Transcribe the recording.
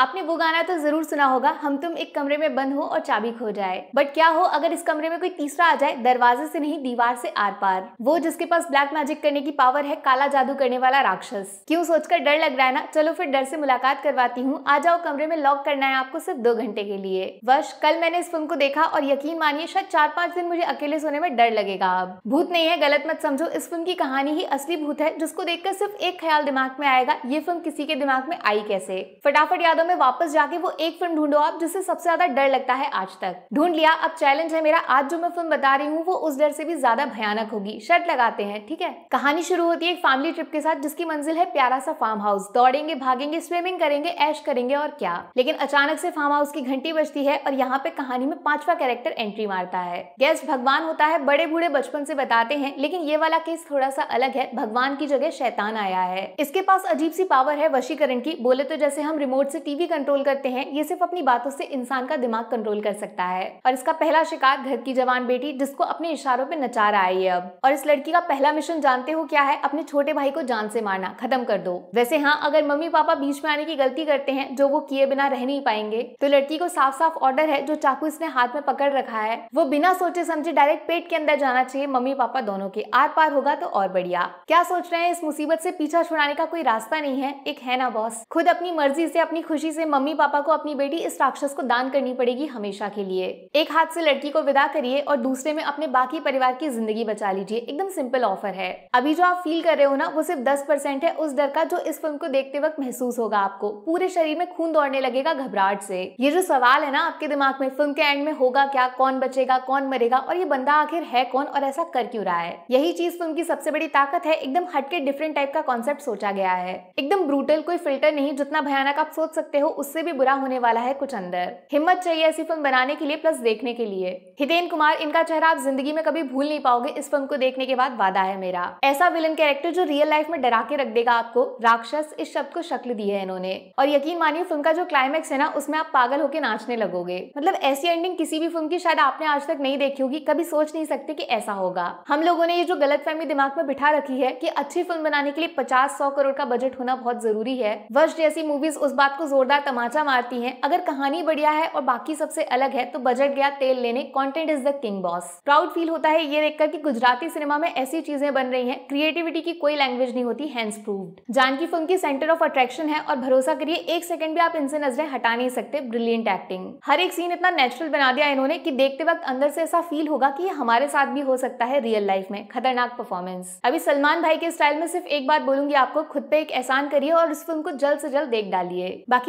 आपने वो गाना तो जरूर सुना होगा हम तुम एक कमरे में बंद हो और चाबी खो जाए बट क्या हो अगर इस कमरे में कोई तीसरा आ जाए दरवाजे से नहीं दीवार से आर पार वो जिसके पास ब्लैक मैजिक करने की पावर है काला जादू करने वाला राक्षस क्यों सोचकर डर लग रहा है ना चलो फिर डर से मुलाकात करवाती हूँ आ जाओ कमरे में लॉक करना है आपको सिर्फ दो घंटे के लिए वर्ष कल मैंने इस फिल्म को देखा और यकीन मानिए शायद चार पांच दिन मुझे अकेले सोने में डर लगेगा अब भूत नहीं है गलत मत समझो इस फिल्म की कहानी ही असली भूत है जिसको देखकर सिर्फ एक ख्याल दिमाग में आएगा ये फिल्म किसी के दिमाग में आई कैसे फटाफट यादों में वापस जाके वो एक फिल्म ढूंढो आप जिससे सबसे ज्यादा डर लगता है आज तक ढूंढ लिया अब चैलेंज है मेरा आज जो मैं फिल्म बता रही हूँ वो उस डर से भी ज्यादा भयानक होगी शर्ट लगाते हैं ठीक है कहानी शुरू होती है एक फैमिली ट्रिप के साथ जिसकी मंजिल है प्यारा सा फार्म हाउस दौड़ेंगे भागेंगे स्विमिंग करेंगे ऐश करेंगे और क्या लेकिन अचानक से फार्म हाउस की घंटी बजती है और यहाँ पे कहानी में पांचवा कैरेक्टर एंट्री मारता है गेस्ट भगवान होता है बड़े बूढ़े बचपन से बताते हैं लेकिन ये वाला केस थोड़ा सा अलग है भगवान की जगह शैतान आया है इसके पास अजीब सी पावर है वशीकरण की बोले तो जैसे हम रिमोट से टीवी भी कंट्रोल करते हैं ये सिर्फ अपनी बातों से इंसान का दिमाग कंट्रोल कर सकता है और इसका पहला शिकार घर की जवान बेटी जिसको अपने इशारों पे नचा रहा है अब और इस लड़की का पहला मिशन जानते हो क्या है अपने छोटे भाई को जान से मारना खत्म कर दो वैसे हाँ अगर मम्मी पापा बीच में आने की गलती करते हैं जो वो किए बिना रह नहीं पाएंगे तो लड़की को साफ साफ ऑर्डर है जो चाकू इसने हाथ में पकड़ रखा है वो बिना सोचे समझे डायरेक्ट पेट के अंदर जाना चाहिए मम्मी पापा दोनों के आर पार होगा तो और बढ़िया क्या सोच रहे हैं इस मुसीबत से पीछा छुड़ाने का कोई रास्ता नहीं है एक है ना बॉस खुद अपनी मर्जी से अपनी खुशी खुशी से मम्मी पापा को अपनी बेटी इस राक्षस को दान करनी पड़ेगी हमेशा के लिए एक हाथ से लड़की को विदा करिए और दूसरे में अपने बाकी परिवार की जिंदगी बचा लीजिए एकदम सिंपल ऑफर है अभी जो आप फील कर रहे हो ना वो सिर्फ दस परसेंट है उस डर का जो इस फिल्म को देखते वक्त महसूस होगा आपको पूरे शरीर में खून दौड़ने लगेगा घबराहट से ये जो सवाल है ना आपके दिमाग में फिल्म के एंड में होगा क्या कौन बचेगा कौन मरेगा और ये बंदा आखिर है कौन और ऐसा कर क्यों रहा है यही चीज फिल्म की सबसे बड़ी ताकत है एकदम हटके डिफरेंट टाइप का कॉन्सेप्ट सोचा गया है एकदम ब्रूटल कोई फिल्टर नहीं जितना भयानक आप सोच सकते सकते हो उससे भी बुरा होने वाला है कुछ अंदर हिम्मत चाहिए ऐसी फिल्म बनाने के लिए प्लस देखने के लिए हितेन कुमार इनका चेहरा आप जिंदगी में कभी भूल नहीं पाओगे इस फिल्म को देखने के बाद वादा है मेरा ऐसा विलन कैरेक्टर जो रियल लाइफ में डरा के रख देगा आपको राक्षस इस शब्द को शक्ल दी है इन्होंने और यकीन मानिए फिल्म का जो क्लाइमेक्स है ना उसमें आप पागल होकर नाचने लगोगे मतलब ऐसी एंडिंग किसी भी फिल्म की शायद आपने आज तक नहीं देखी होगी कभी सोच नहीं सकते कि ऐसा होगा हम लोगों ने ये जो गलत फहमी दिमाग में बिठा रखी है कि अच्छी फिल्म बनाने के लिए पचास सौ करोड़ का बजट होना बहुत जरूरी है वर्ष जैसी मूवीज उस बात को जोर जोरदार तमाचा मारती हैं अगर कहानी बढ़िया है और बाकी सबसे अलग है तो बजट गया तेल लेने content is the king boss proud feel होता है ये देखकर कि गुजराती सिनेमा में ऐसी चीजें बन रही हैं क्रिएटिविटी की कोई लैंग्वेज नहीं होती हैंड्स प्रूव्ड जानकी फिल्म की सेंटर ऑफ अट्रैक्शन है और भरोसा करिए एक सेकंड भी आप इनसे नजरें हटा नहीं सकते ब्रिलियंट एक्टिंग हर एक सीन इतना नेचुरल बना दिया इन्होंने की देखते वक्त अंदर से ऐसा फील होगा की हमारे साथ भी हो सकता है रियल लाइफ में खतरनाक परफॉर्मेंस अभी सलमान भाई के स्टाइल में सिर्फ एक बात बोलूंगी आपको खुद पे एक एहसान करिए और इस फिल्म को जल्द से जल्द देख डालिए बाकी